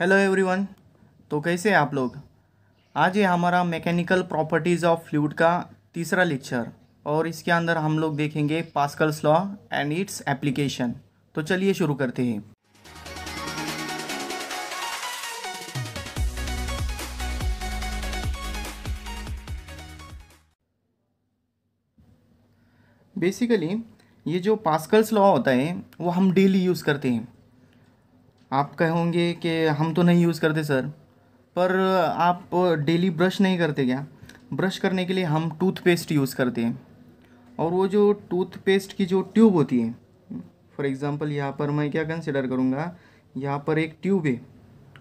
Hello everyone तो कैसे आप लोग आज ये हमारा मैकेनिकल प्रॉपर्टीज़ ऑफ फ्लूड का तीसरा लेक्चर और इसके अंदर हम लोग देखेंगे Pascal's law and its application तो चलिए शुरू करते हैं बेसिकली ये जो पास्कल्स लॉ होता है वो हम डेली यूज़ करते हैं आप कहोगे कि हम तो नहीं यूज़ करते सर पर आप डेली ब्रश नहीं करते क्या ब्रश करने के लिए हम टूथपेस्ट यूज़ करते हैं और वो जो टूथपेस्ट की जो ट्यूब होती है फॉर एग्ज़ाम्पल यहाँ पर मैं क्या कंसिडर करूँगा यहाँ पर एक ट्यूब है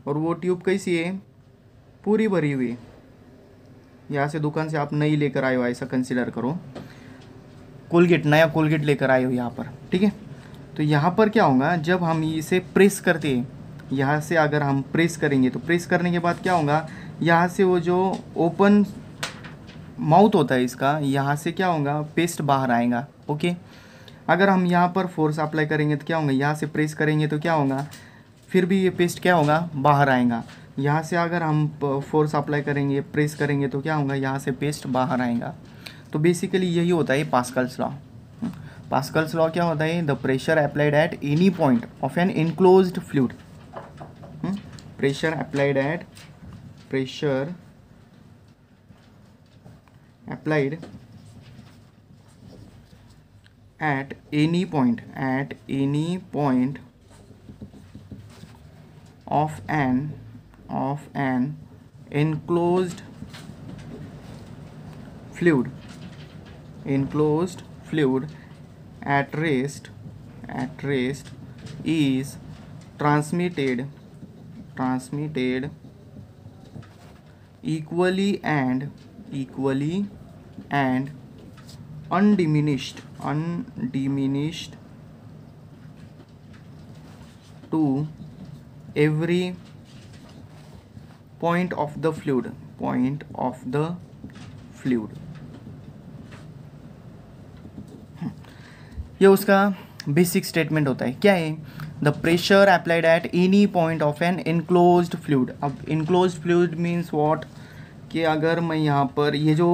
और वो ट्यूब कैसी है पूरी भरी हुई है यहाँ से दुकान से आप नई लेकर आए हो ऐसा कंसिडर करो कोलगेट नया कोलगेट लेकर आए हो यहाँ पर ठीक है तो यहाँ पर क्या होगा जब हम इसे प्रेस करते हैं यहाँ से अगर हम प्रेस करेंगे तो प्रेस करने के बाद क्या होगा यहाँ से वो जो ओपन माउथ होता है इसका यहाँ से क्या होगा पेस्ट बाहर आएगा ओके अगर हम यहाँ पर फोर्स अप्लाई करेंगे तो क्या होगा यहाँ से प्रेस करेंगे तो क्या होगा फिर भी ये पेस्ट क्या होगा बाहर आएगा यहाँ से अगर हम फोर्स अप्लाई करेंगे प्रेस करेंगे तो क्या होगा यहाँ से पेस्ट बाहर आएगा तो बेसिकली यही होता है पास्कल्स लॉ पास्कल्स लॉ क्या होता है the pressure applied at any point of an enclose fluid pressure applied at pressure applied at any point at any point of an of an enclose fluid enclose fluid at rest at rest is transmitted transmitted equally and equally and undiminished undiminished to every point of the fluid point of the fluid ये उसका basic statement होता है क्या है the pressure applied at any point of an enclose fluid अब enclose fluid means what कि अगर मैं यहाँ पर ये जो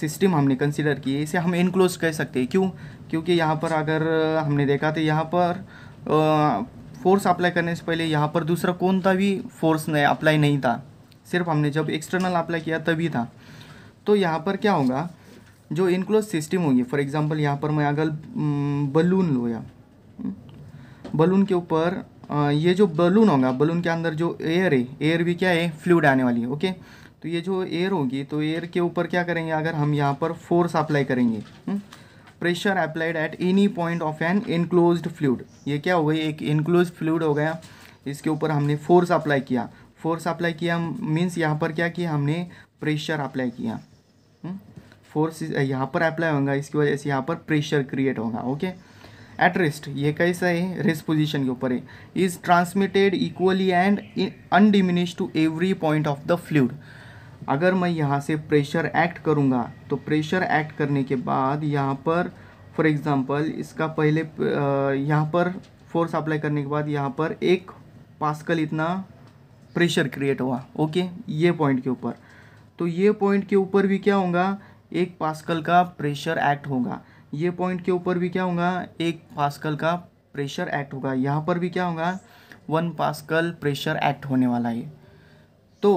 सिस्टम हमने कंसिडर की है इसे हम इनक्लोज कह सकते हैं क्यों क्योंकि यहाँ पर अगर हमने देखा तो यहाँ पर फोर्स अप्लाई करने से पहले यहाँ पर दूसरा कौन था भी फोर्स अप्लाई नहीं था सिर्फ हमने जब एक्सटर्नल अप्लाई किया तभी था तो यहाँ पर क्या होगा जो इनक्लोज सिस्टम होगी फॉर एग्जांपल यहाँ पर मैं अगर बलून लोया या बलून के ऊपर ये जो बलून होगा बलून के अंदर जो एयर है एयर भी क्या है फ्लूड आने वाली है ओके तो ये जो एयर होगी तो एयर के ऊपर क्या करेंगे अगर हम यहाँ पर फोर्स अप्लाई करेंगे pressure applied at any point of an enclose fluid ये क्या हो गई एक इनक्लोज फ्लूड हो गया इसके ऊपर हमने फोर्स अप्लाई किया फोर्स अप्लाई किया मीन्स यहाँ पर क्या किया हमने प्रेशर अप्लाई किया हुँ? फोर्स यहाँ पर अप्लाई होगा इसकी वजह से यहाँ पर प्रेशर क्रिएट होगा ओके एट रेस्ट ये कैसा है रेस्ट पोजीशन के ऊपर है is transmitted equally and undiminish to every point of the fluid अगर मैं यहाँ से प्रेशर एक्ट करूँगा तो प्रेशर एक्ट करने के बाद यहाँ पर फॉर एग्ज़ाम्पल इसका पहले यहाँ पर फोर्स अप्लाई करने के बाद यहाँ पर एक पास्कल इतना प्रेशर क्रिएट हुआ ओके ये पॉइंट के ऊपर तो ये पॉइंट के ऊपर भी क्या होगा एक पास्कल का प्रेशर एक्ट होगा ये पॉइंट के ऊपर भी क्या होगा एक पास्कल का प्रेशर एक्ट होगा यहाँ पर भी क्या होगा वन पास्कल प्रेशर एक्ट होने वाला है तो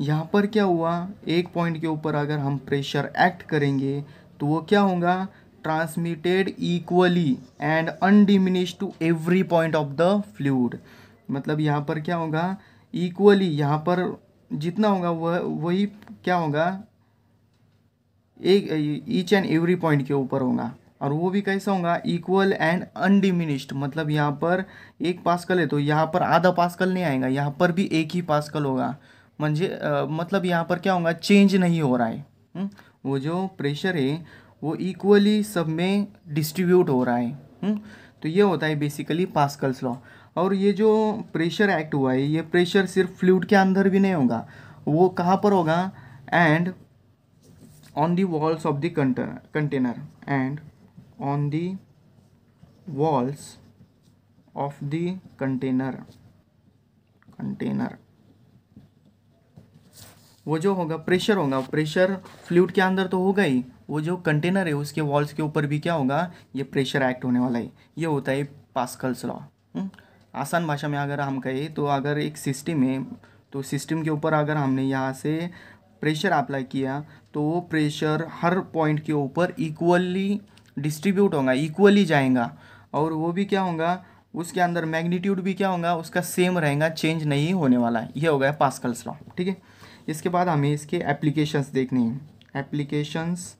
यहाँ पर क्या हुआ एक पॉइंट के ऊपर अगर हम प्रेशर एक्ट करेंगे तो वो क्या होगा transmitted equally and undiminish to every point of the fluid मतलब यहाँ पर क्या होगा इक्वली यहाँ पर जितना होगा वह वही क्या होगा एक ईच एंड एवरी पॉइंट के ऊपर होगा और वो भी कैसा होगा इक्वल एंड अनडिमिनिश्ड मतलब यहाँ पर एक पास्कल है तो यहाँ पर आधा पास्कल नहीं आएगा यहाँ पर भी एक ही पास्कल होगा म्हणजे मतलब यहाँ पर क्या होगा चेंज नहीं हो रहा है हुँ? हम्म, वो जो प्रेशर है वो इक्वली सब में डिस्ट्रीब्यूट हो रहा है हुँ? हम्म, तो ये होता है बेसिकली पास्कल्स लॉ और ये जो प्रेशर एक्ट हुआ है ये प्रेशर सिर्फ फ्लूड के अंदर भी नहीं होगा वो कहाँ पर होगा and on the walls of the container, container and on the walls of the container container वो जो होगा प्रेशर होगा प्रेशर फ्लूड के अंदर तो होगा ही वो जो कंटेनर है उसके वॉल्स के ऊपर भी क्या होगा ये प्रेशर एक्ट होने वाला है ये होता है पास्कल्स हम्म? लॉ आसान भाषा में अगर हम कहें तो अगर एक सिस्टम है तो सिस्टम के ऊपर अगर हमने यहाँ से प्रेशर अप्लाई किया तो वो प्रेशर हर पॉइंट के ऊपर इक्वली डिस्ट्रीब्यूट होगा इक्वली जाएगा और वो भी क्या होगा उसके अंदर मैग्नीट्यूड भी क्या होगा उसका सेम रहेगा चेंज नहीं होने वाला है यह हो गया पास्कल्स लॉ ठीक है इसके बाद हमें इसके एप्लीकेशंस देखने हैं एप्लीकेशंस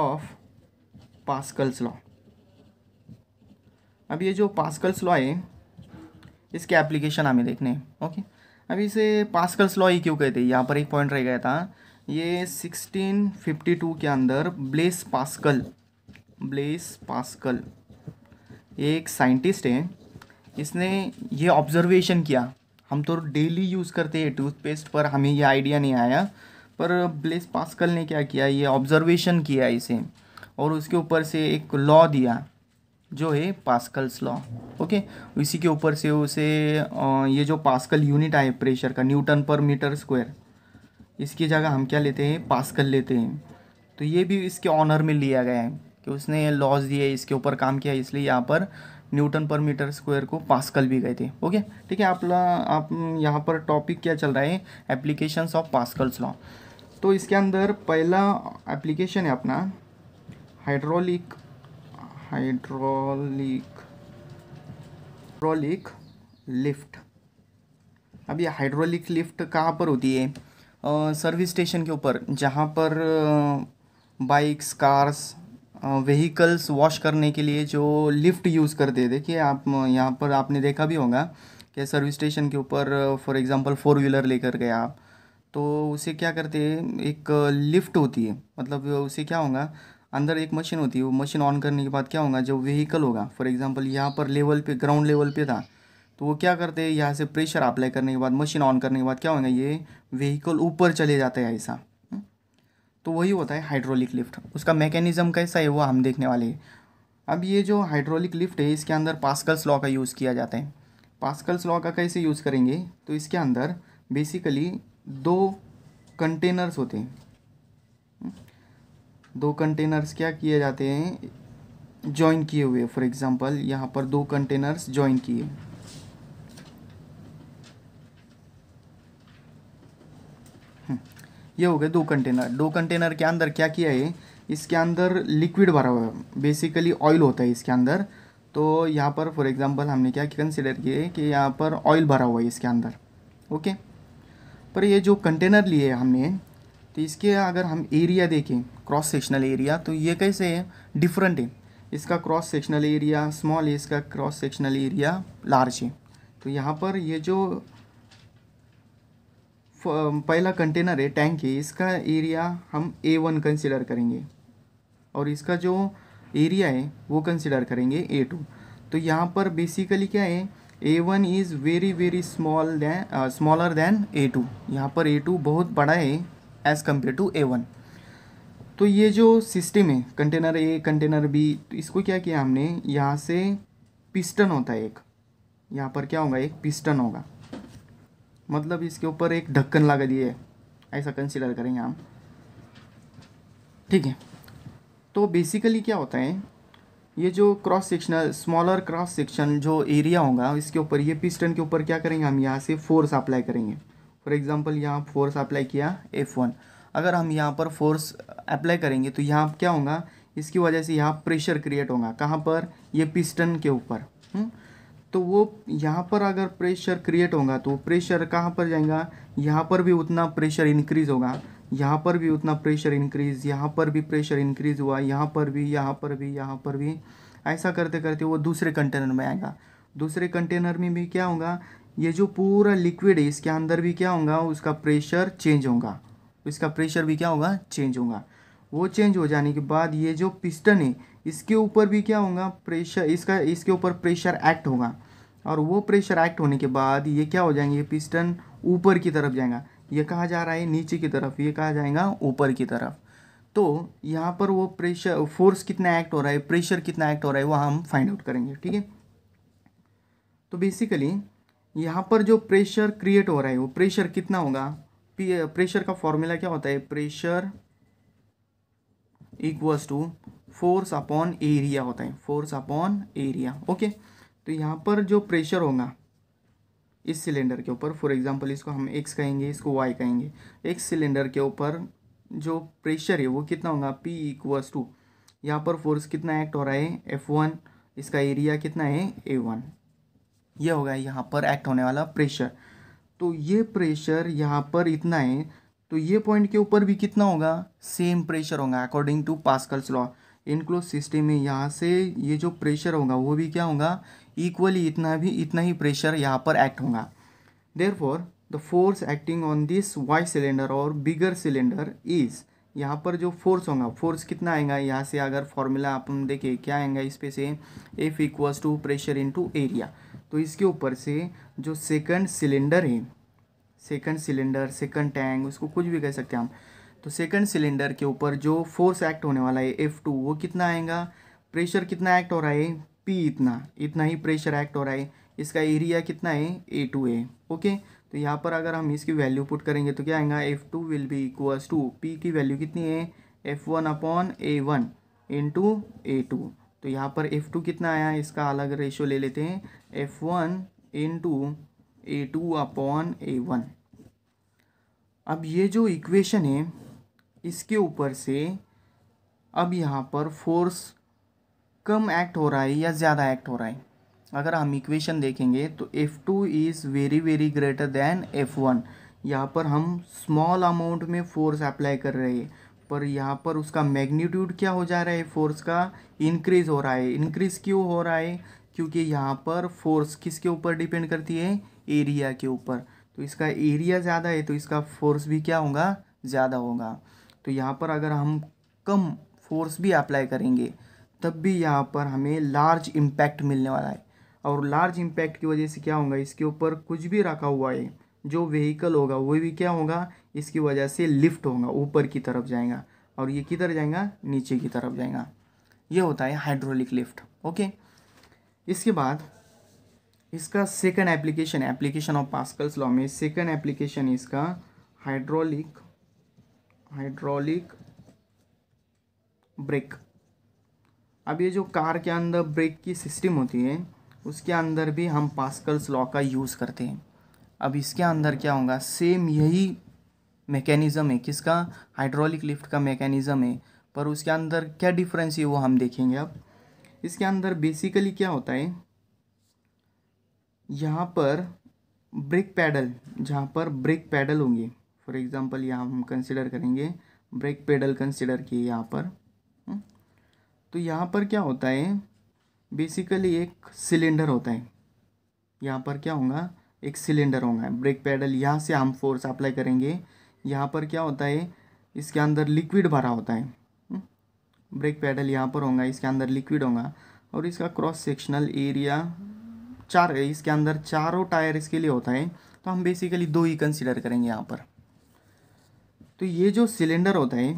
ऑफ पास्कल्स लॉ अब ये जो पास्कल्स लॉ है इसके एप्लीकेशन हमें देखने हैं ओके अभी इसे पास्कल्स लॉ ही क्यों कहते हैं यहाँ पर एक पॉइंट रह गया था ये 1652 के अंदर ब्लेस पास्कल ब्लेस पास्कल एक साइंटिस्ट हैं इसने ये ऑब्जर्वेशन किया हम तो डेली यूज़ करते हैं टूथपेस्ट पर हमें ये आइडिया नहीं आया पर ब्लेस पास्कल ने क्या किया ये ऑब्जर्वेशन किया इसे और उसके ऊपर से एक लॉ दिया जो है पास्कल्स लॉ ओके इसी के ऊपर से उसे ये जो पास्कल यूनिट आए प्रेशर का न्यूटन पर मीटर स्क्वायर इसकी जगह हम क्या लेते हैं पास्कल लेते हैं तो ये भी इसके ऑनर में लिया गया है कि उसने लॉस दिए इसके ऊपर काम किया इसलिए यहाँ पर न्यूटन पर मीटर स्क्वायर को पास्कल भी गए थे ओके ठीक है आप ला, आप यहाँ पर टॉपिक क्या चल रहा है एप्लीकेशंस ऑफ पास्कल्स लॉ तो इसके अंदर पहला एप्लीकेशन है अपना हाइड्रोलिक हाइड्रोलिक हाइड्रोलिक लिफ्ट अब ये हाइड्रोलिक लिफ्ट कहाँ पर होती है सर्विस स्टेशन के ऊपर जहाँ पर बाइक्स कार्स व्हीकल्स वॉश करने के लिए जो लिफ्ट यूज़ करते हैं देखिए आप यहाँ पर आपने देखा भी होगा कि सर्विस स्टेशन के ऊपर फॉर एग्ज़ाम्पल फोर व्हीलर लेकर गए आप तो उसे क्या करते हैं एक लिफ्ट होती है मतलब उसे क्या होगा अंदर एक मशीन होती है वो मशीन ऑन करने के बाद क्या होगा जब व्हीकल होगा फॉर एग्जांपल यहाँ पर लेवल पे ग्राउंड लेवल पे था तो वो क्या करते हैं यहाँ से प्रेशर अप्लाई करने के बाद मशीन ऑन करने के बाद क्या होगा ये व्हीकल ऊपर चले जाते हैं ऐसा हम्म? तो वही होता है हाइड्रोलिक लिफ्ट उसका मैकेनिज़म कैसा है वो हम देखने वाले हैं अब ये जो हाइड्रोलिक लिफ्ट है इसके अंदर पास्कल्स लॉ का यूज़ किया जाता है पास्कल्स लॉ का कैसे यूज़ करेंगे तो इसके अंदर बेसिकली दो कंटेनर्स होते हैं दो कंटेनर्स क्या किए जाते हैं ज्वाइन किए हुए फॉर एग्जांपल यहाँ पर दो कंटेनर्स ज्वाइन किए हम्म, ये हो गए दो कंटेनर दो कंटेनर के अंदर क्या किया है इसके अंदर लिक्विड भरा हुआ है बेसिकली ऑयल होता है इसके अंदर तो यहाँ पर फॉर एग्जांपल हमने क्या कंसिडर किए कि यहाँ पर ऑयल भरा हुआ है इसके अंदर ओके पर ये जो कंटेनर लिए हमने तो इसके अगर हम एरिया देखें क्रॉस सेक्शनल एरिया तो ये कैसे है डिफरेंट है इसका क्रॉस सेक्शनल एरिया स्मॉल है इसका क्रॉस सेक्शनल एरिया लार्ज है तो यहाँ पर ये जो पहला कंटेनर है टैंक है इसका एरिया हम ए वन कंसिडर करेंगे और इसका जो एरिया है वो कंसिडर करेंगे ए टू तो यहाँ पर बेसिकली क्या है A one is very very small than smaller than A two यहाँ पर ए टू बहुत बड़ा है as compare to A one तो ये जो सिस्टम है कंटेनर ए कंटेनर बी तो इसको क्या किया हमने यहाँ से पिस्टन होता है एक यहाँ पर क्या होगा एक पिस्टन होगा मतलब इसके ऊपर एक ढक्कन लगा दिए ऐसा कंसिडर करेंगे हम ठीक है तो बेसिकली क्या होता है ये जो cross sectional smaller cross section जो एरिया होगा इसके ऊपर ये पिस्टन के ऊपर क्या करेंगे हम यहाँ से फोर्स अप्लाई करेंगे फॉर एग्ज़ाम्पल यहाँ फोर्स अप्लाई किया एफ वन अगर हम यहाँ पर फोर्स अप्लाई करेंगे तो यहाँ क्या होगा इसकी वजह से यहाँ प्रेशर क्रिएट होगा कहाँ पर ये पिस्टन के ऊपर हम्म? तो वो यहाँ पर अगर प्रेशर क्रिएट होगा तो प्रेशर कहाँ पर जाएगा यहाँ पर भी उतना प्रेशर इंक्रीज़ होगा यहाँ पर भी उतना प्रेशर इंक्रीज़ यहाँ पर भी प्रेशर इंक्रीज़ हुआ यहाँ पर भी यहाँ पर भी यहाँ पर भी ऐसा करते करते वो दूसरे कंटेनर में आएगा दूसरे कंटेनर में भी क्या होगा ये जो पूरा लिक्विड है इसके अंदर भी क्या होगा उसका प्रेशर चेंज होगा इसका प्रेशर भी क्या होगा चेंज होगा वो चेंज हो जाने के बाद ये जो पिस्टन है इसके ऊपर भी क्या होगा प्रेशर इसका इसके ऊपर प्रेशर एक्ट होगा और वो प्रेशर एक्ट होने के बाद ये क्या हो जाएंगे ये पिस्टन ऊपर की तरफ जाएगा ये कहा जा रहा है नीचे की तरफ ये कहा जाएगा ऊपर की तरफ तो यहाँ पर वो प्रेशर फोर्स कितना एक्ट हो रहा है प्रेशर कितना एक्ट हो रहा है वो हम फाइंड आउट करेंगे ठीक है तो बेसिकली यहाँ पर जो प्रेशर क्रिएट हो रहा है वो प्रेशर कितना होगा प्रेशर का फॉर्मूला क्या होता है pressure equals to force upon area होता है फोर्स अपॉन एरिया ओके तो यहाँ पर जो प्रेशर होगा इस सिलेंडर के ऊपर फॉर एग्जांपल इसको हम एक्स कहेंगे इसको वाई कहेंगे एक सिलेंडर के ऊपर जो प्रेशर है वो कितना होगा पी इक्वल्स टू यहाँ पर फोर्स कितना एक्ट हो रहा है एफ वन इसका एरिया कितना है ए वन ये होगा यहाँ पर एक्ट होने वाला प्रेशर तो ये प्रेशर यहाँ पर इतना है तो ये पॉइंट के ऊपर भी कितना होगा सेम प्रेशर होगा according to Pascal's law enclose system में यहाँ से ये जो प्रेशर होगा वो भी क्या होगा इक्वली इतना भी इतना ही प्रेशर यहाँ पर एक्ट होगा there for the force acting on this Y cylinder और बिगर सिलेंडर इज़ यहाँ पर जो फोर्स होगा फोर्स कितना आएगा यहाँ से अगर फॉर्मूला आप देखें क्या आएगा इस पे से F equals to pressure into area तो इसके ऊपर से जो सेकंड सिलेंडर है सेकंड सिलेंडर सेकंड टैंक उसको कुछ भी कह सकते हैं हम तो सेकंड सिलेंडर के ऊपर जो फोर्स एक्ट होने वाला है एफ़ टू वो कितना आएगा प्रेशर कितना एक्ट हो रहा है पी इतना इतना ही प्रेशर एक्ट हो रहा है इसका एरिया कितना है ए टू है ओके तो यहाँ पर अगर हम इसकी वैल्यू पुट करेंगे तो क्या आएगा F two will be equals to P की वैल्यू कितनी है F one upon A one into A two तो यहाँ पर एफ़ टू कितना आया इसका अलग रेशो ले लेते हैं F one into A two upon A one अब ये जो इक्वेशन है इसके ऊपर से अब यहाँ पर फोर्स कम एक्ट हो रहा है या ज़्यादा एक्ट हो रहा है अगर हम इक्वेशन देखेंगे तो F two is very very greater than F one यहाँ पर हम स्मॉल अमाउंट में फोर्स अप्लाई कर रहे हैं पर यहाँ पर उसका मैग्नीट्यूड क्या हो जा रहा है फोर्स का इंक्रीज़ हो रहा है इंक्रीज़ क्यों हो रहा है क्योंकि यहाँ पर फोर्स किसके ऊपर डिपेंड करती है एरिया के ऊपर तो इसका एरिया ज़्यादा है तो इसका फोर्स भी क्या होगा ज़्यादा होगा तो यहाँ पर अगर हम कम फोर्स भी अप्लाई करेंगे तब भी यहाँ पर हमें लार्ज इम्पैक्ट मिलने वाला है और लार्ज इम्पैक्ट की वजह से क्या होगा इसके ऊपर कुछ भी रखा हुआ है जो व्हीकल होगा वो भी क्या होगा इसकी वजह से लिफ्ट होगा ऊपर की तरफ जाएगा और ये किधर जाएगा नीचे की तरफ जाएगा ये होता है हाइड्रोलिक लिफ्ट ओके इसके बाद इसका second application application of Pascal's law में सेकंड एप्लीकेशन इसका हाइड्रोलिक हाइड्रोलिक ब्रेक अब ये जो कार के अंदर ब्रेक की सिस्टम होती है उसके अंदर भी हम पास्कल्स लॉ का यूज़ करते हैं अब इसके अंदर क्या होगा सेम यही मैकेनिज़्म है किसका हाइड्रोलिक लिफ्ट का मैकेनिज़्म है पर उसके अंदर क्या डिफरेंस है वो हम देखेंगे अब इसके अंदर बेसिकली क्या होता है यहाँ पर ब्रेक पैडल जहाँ पर ब्रेक पैडल होंगे फॉर एग्ज़ाम्पल यहाँ हम कंसिडर करेंगे ब्रेक पैडल कंसिडर किए यहाँ पर हम्म। तो यहाँ पर क्या होता है बेसिकली एक सिलेंडर होता है यहाँ पर क्या होगा एक सिलेंडर होगा ब्रेक पैडल यहाँ से हम फोर्स अप्लाई करेंगे यहाँ पर क्या होता है इसके अंदर लिक्विड भरा होता है ब्रेक हम्म। पैडल यहाँ पर होगा इसके अंदर लिक्विड होगा और इसका क्रॉस सेक्शनल एरिया चार इसके अंदर चारों टायर इसके लिए होता है तो हम बेसिकली दो ही कंसिडर करेंगे यहाँ पर तो ये जो सिलेंडर होता है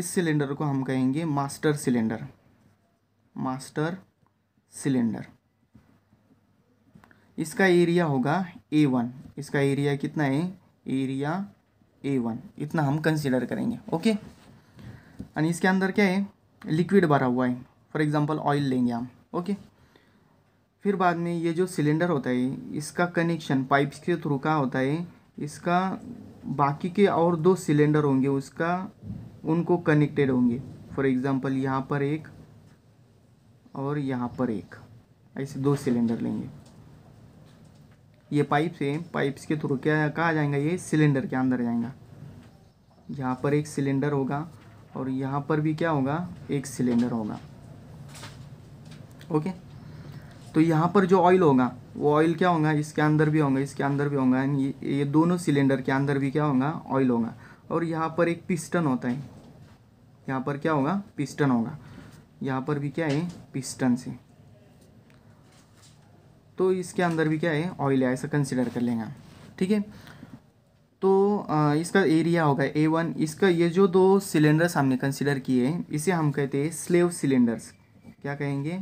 इस सिलेंडर को हम कहेंगे मास्टर सिलेंडर मास्टर सिलेंडर इसका एरिया होगा ए वन इसका एरिया कितना है एरिया ए वन इतना हम कंसिडर करेंगे ओके और इसके अंदर क्या है लिक्विड भरा हुआ है फॉर एग्जांपल ऑयल लेंगे हम ओके फिर बाद में ये जो सिलेंडर होता है इसका कनेक्शन पाइप्स के थ्रू का होता है इसका बाकी के और दो सिलेंडर होंगे उसका उनको कनेक्टेड होंगे फॉर एग्ज़ाम्पल यहाँ पर एक और यहाँ पर एक ऐसे दो सिलेंडर लेंगे ये पाइप से पाइप्स के थ्रू क्या कहाँ जाएगा ये सिलेंडर के अंदर जाएगा यहाँ पर एक सिलेंडर होगा और यहाँ पर भी क्या होगा एक सिलेंडर होगा ओके तो यहाँ पर जो ऑयल होगा वो ऑयल क्या होगा इसके अंदर भी होगा इसके अंदर भी होगा ये, ये दोनों सिलेंडर के अंदर भी क्या होगा ऑयल होगा और यहाँ पर एक पिस्टन होता है यहाँ पर क्या होगा पिस्टन होगा यहाँ पर भी क्या है पिस्टन से तो इसके अंदर भी क्या है ऑयल है ऐसा कंसिडर कर लेंगे ठीक है तो इसका एरिया होगा ए वन इसका ये जो दो सिलेंडर्स हमने कंसिडर किए हैं इसे हम कहते हैं स्लेव सिलेंडर्स क्या कहेंगे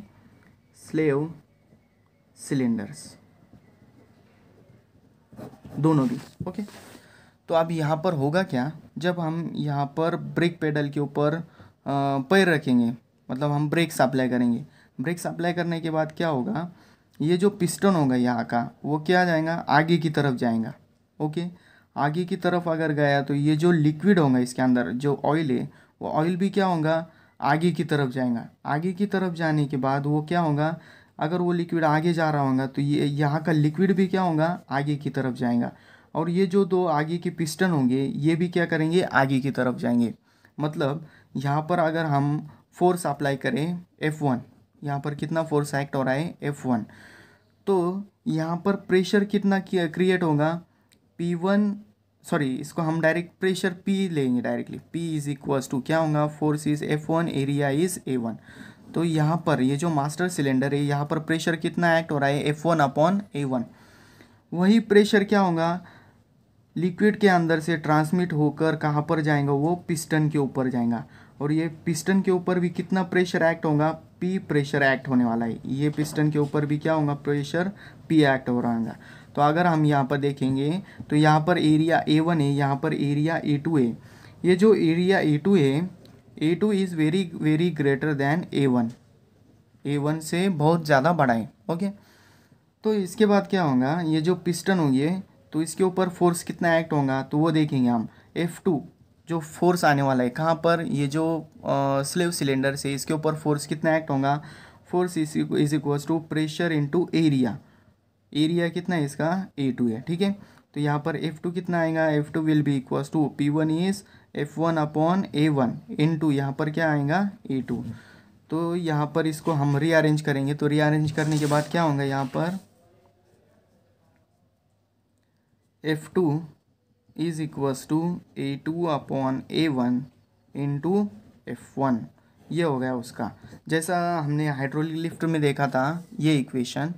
स्लेव सिलेंडर्स दोनों भी ओके तो अब यहाँ पर होगा क्या जब हम यहाँ पर ब्रेक पेडल के ऊपर पैर रखेंगे मतलब हम ब्रेक सप्लाई करेंगे ब्रेक सप्लाई करने के बाद क्या होगा ये जो पिस्टन होगा यहाँ का वो क्या जाएगा आगे की तरफ जाएगा ओके आगे की तरफ अगर गया तो ये जो लिक्विड होगा इसके अंदर जो ऑयल है वो ऑयल भी क्या होगा आगे की तरफ जाएगा आगे की तरफ जाने के बाद वो क्या होगा अगर वो लिक्विड आगे जा रहा होगा तो ये यहाँ का लिक्विड भी क्या होगा आगे की तरफ जाएगा और ये जो दो आगे के पिस्टन होंगे ये भी क्या करेंगे आगे की तरफ जाएंगे मतलब यहाँ पर अगर हम फोर्स अप्लाई करें एफ़ वन यहाँ पर कितना फोर्स एक्ट हो रहा है एफ वन तो यहाँ पर प्रेशर कितना क्रिएट होगा पी वन सॉरी इसको हम डायरेक्ट प्रेशर पी लेंगे directly P is equals to क्या होगा force is F one area is A one तो यहाँ पर ये जो मास्टर सिलेंडर है यहाँ पर प्रेशर कितना एक्ट हो रहा है F one upon A one वही प्रेशर क्या होगा लिक्विड के अंदर से ट्रांसमिट होकर कहाँ पर जाएगा वो पिस्टन के ऊपर जाएगा और ये पिस्टन के ऊपर भी कितना प्रेशर एक्ट होगा पी प्रेशर एक्ट होने वाला है ये पिस्टन के ऊपर भी क्या होगा प्रेशर पी एक्ट हो रहा होगा तो अगर हम यहाँ पर देखेंगे तो यहाँ पर एरिया ए वन है यहाँ पर एरिया ए टू है ये जो एरिया ए टू है A two is very very greater than A one A one से बहुत ज़्यादा बड़ा है ओके तो इसके बाद क्या होगा ये जो पिस्टन होगी तो इसके ऊपर फोर्स कितना एक्ट होगा तो वो देखेंगे हम एफ़ टू जो फोर्स आने वाला है कहाँ पर ये जो स्लेव सिलेंडर से इसके ऊपर फोर्स कितना एक्ट होगा force is equals to pressure into area area कितना है इसका ए टू है ठीक है तो यहाँ पर एफ टू कितना आएगा F two will be equals to P one is F one upon A one into यहाँ पर क्या आएगा ए टू तो यहाँ पर इसको हम रीअरेंज करेंगे तो रीअरेंज करने के बाद क्या होगा यहाँ पर F two is equals to A two upon A one into F one ये हो गया उसका जैसा हमने हाइड्रोलिक लिफ्ट में देखा था ये इक्वेशन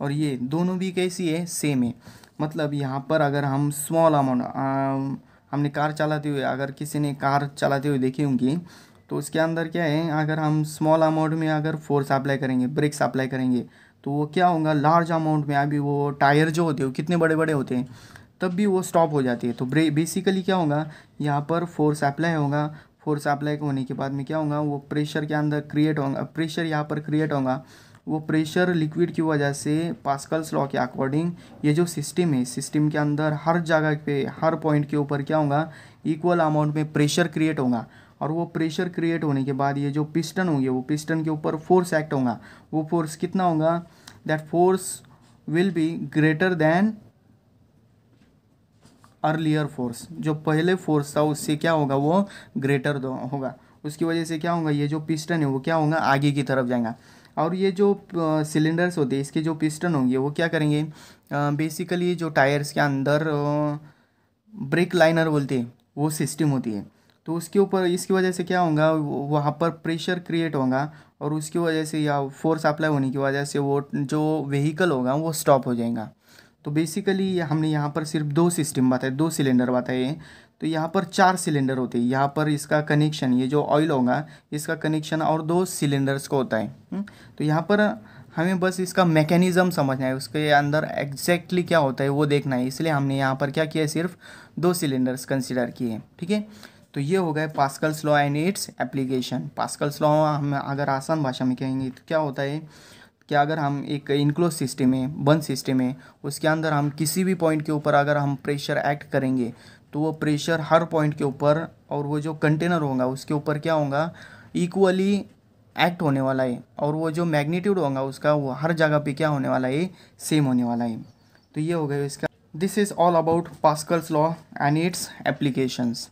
और ये दोनों भी कैसी है सेम है मतलब यहाँ पर अगर हम स्मॉल अमाउंट हमने कार चलाते हुए अगर किसी ने कार चलाते हुए देखी होंगी तो उसके अंदर क्या है अगर हम स्मॉल अमाउंट में अगर फोर्स अप्लाई करेंगे ब्रेक्स अप्लाई करेंगे तो वो क्या होगा लार्ज अमाउंट में अभी वो टायर जो होते हैं कितने बड़े बड़े होते हैं तब भी वो स्टॉप हो जाती है तो बेसिकली क्या होगा यहाँ पर फोर्स अप्लाई होगा फोर्स अप्लाई होने के बाद में क्या होगा वो प्रेशर के अंदर क्रिएट होगा प्रेशर यहाँ पर क्रिएट होगा वो प्रेशर लिक्विड की वजह से पास्कल्स लॉ के अकॉर्डिंग ये जो सिस्टम है सिस्टम के अंदर हर जगह पे हर पॉइंट के ऊपर क्या होगा इक्वल अमाउंट में प्रेशर क्रिएट होगा और वो प्रेशर क्रिएट होने के बाद ये जो पिस्टन होंगे वो पिस्टन के ऊपर फोर्स एक्ट होगा वो फोर्स कितना होगा that force will be greater than earlier force जो पहले फोर्स था उससे क्या होगा वो ग्रेटर होगा उसकी वजह से क्या होगा ये जो पिस्टन है वो क्या होगा आगे की तरफ जाएगा और ये जो सिलेंडर्स होते हैं इसके जो पिस्टन होंगे वो क्या करेंगे बेसिकली जो टायर्स के अंदर ब्रेक लाइनर बोलते हैं वो सिस्टम होती है तो उसके ऊपर इसकी वजह से क्या होगा वहाँ पर प्रेशर क्रिएट होगा और उसकी वजह से या फोर्स अप्लाई होने की वजह से वो जो व्हीकल होगा वो स्टॉप हो जाएगा तो बेसिकली हमने यहाँ पर सिर्फ दो सिस्टम बताए दो सिलेंडर बताए हैं तो यहाँ पर चार सिलेंडर होते हैं यहाँ पर इसका कनेक्शन ये जो ऑयल होगा इसका कनेक्शन और दो सिलेंडर्स को होता है हम्म, तो यहाँ पर हमें बस इसका मैकेनिज़्म समझना है उसके अंदर एग्जैक्टली क्या होता है वो देखना है इसलिए हमने यहाँ पर क्या किया सिर्फ दो सिलेंडर्स कंसिडर किए ठीक है तो ये हो गए Pascal's law and its application Pascal's law हम अगर आसान भाषा में कहेंगे तो क्या होता है कि अगर हम एक इनक्लोज सिस्टम है बंद सिस्टम है उसके अंदर हम किसी भी पॉइंट के ऊपर अगर हम प्रेशर एक्ट करेंगे तो वो प्रेशर हर पॉइंट के ऊपर और वो जो कंटेनर होगा उसके ऊपर क्या होगा इक्वली एक्ट होने वाला है और वो जो मैग्नीट्यूड होगा उसका वो हर जगह पे क्या होने वाला है सेम होने वाला है तो ये हो गया इसका this is all about Pascal's law and its applications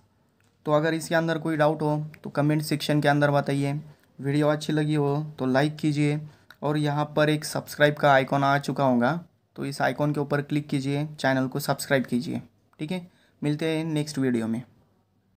तो अगर इसके अंदर कोई डाउट हो तो कमेंट सेक्शन के अंदर बताइए वीडियो अच्छी लगी हो तो लाइक कीजिए और यहाँ पर एक सब्सक्राइब का आइकॉन आ चुका होगा तो इस आइकॉन के ऊपर क्लिक कीजिए चैनल को सब्सक्राइब कीजिए ठीक है मिलते हैं नेक्स्ट वीडियो में